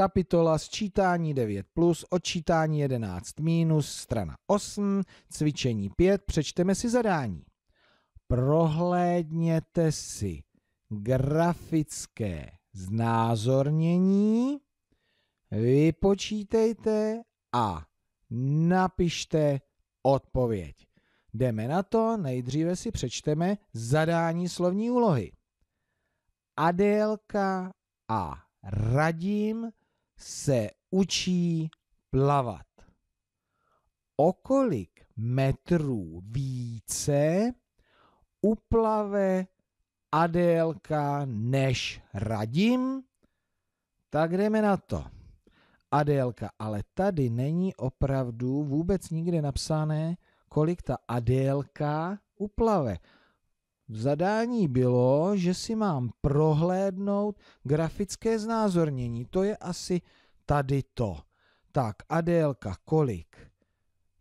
kapitola sčítání 9 plus, odčítání 11 minus, strana 8, cvičení 5, přečteme si zadání. Prohlédněte si grafické znázornění, vypočítejte a napište odpověď. Jdeme na to, nejdříve si přečteme zadání slovní úlohy. Adélka a Radim se učí plavat. O kolik metrů více uplave Adélka než Radim? Tak jdeme na to. Adélka, ale tady není opravdu vůbec nikde napsané, kolik ta Adélka uplave. V zadání bylo, že si mám prohlédnout grafické znázornění. To je asi tady to. Tak, Adélka, kolik?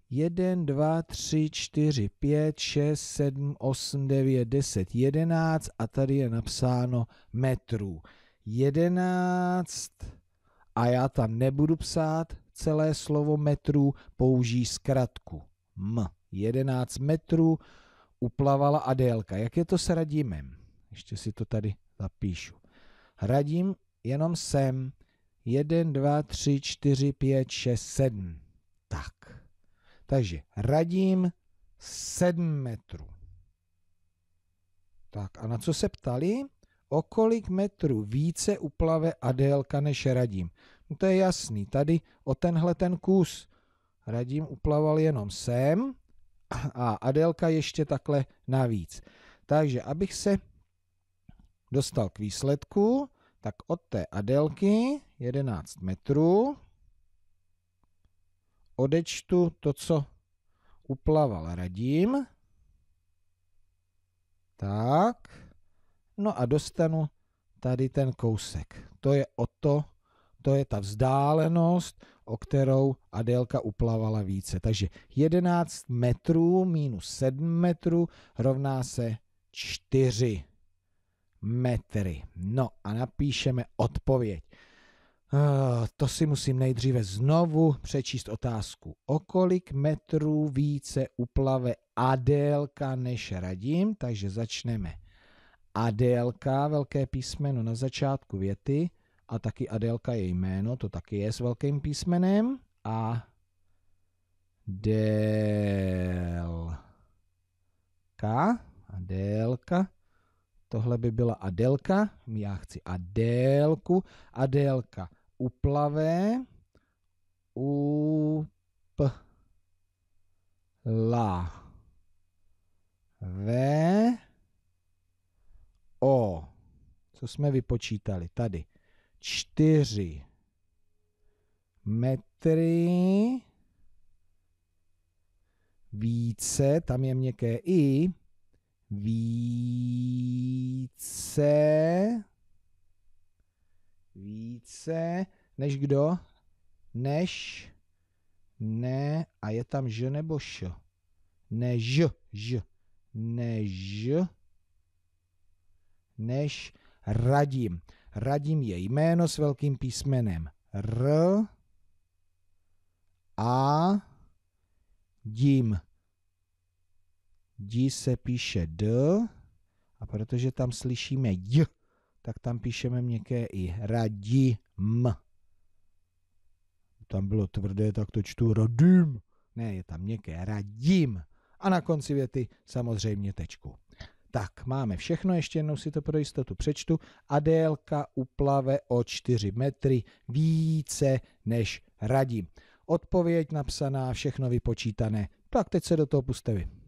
1, 2, 3, 4, 5, 6, 7, 8, 9, 10, 11 a tady je napsáno metrů. 11 a já tam nebudu psát celé slovo metrů, použij zkratku. M. 11 metrů uplavala Adélka. Jak je to s Radimem? Ještě si to tady zapíšu. Radím jenom sem. 1, 2, 3, 4, 5, 6, 7. Tak. Takže radím 7 metrů. Tak a na co se ptali? O kolik metrů více uplave Adélka než radím? No to je jasný. Tady o tenhle ten kus radím uplaval jenom sem a Adélka ještě takhle navíc. Takže abych se dostal k výsledku, tak od té Adélky 11 metrů odečtu to, co uplaval Radím. Tak. No a dostanu tady ten kousek. To je o to, to je ta vzdálenost, o kterou Adélka uplavala více. Takže 11 metrů minus 7 metrů rovná se 4 metry. No a napíšeme odpověď. Eh, to si musím nejdříve znovu přečíst otázku. O kolik metrů více uplave Adélka než Radim? Takže začneme. Adélka, velké písmeno na začátku věty, a taky Adelka je jméno, to taky je s velkým písmenem a Delka, Adelka, tohle by byla Adelka, já chci Adélku, Adélka uplavé, up, la, V o, co jsme vypočítali tady čtyři metry více, tam je měkké i, více, více, než kdo? Než, ne, a je tam ž nebo š? Než, ž, než, než radím radím je jméno s velkým písmenem R a dím. Dí se píše D a protože tam slyšíme J, tak tam píšeme měkké I. Radím. Tam bylo tvrdé, tak to čtu radím. Ne, je tam měkké radím. A na konci věty samozřejmě tečku. Tak, máme všechno, ještě jednou si to pro jistotu přečtu. A délka uplave o 4 metry více než radím. Odpověď napsaná, všechno vypočítané. Tak teď se do toho puste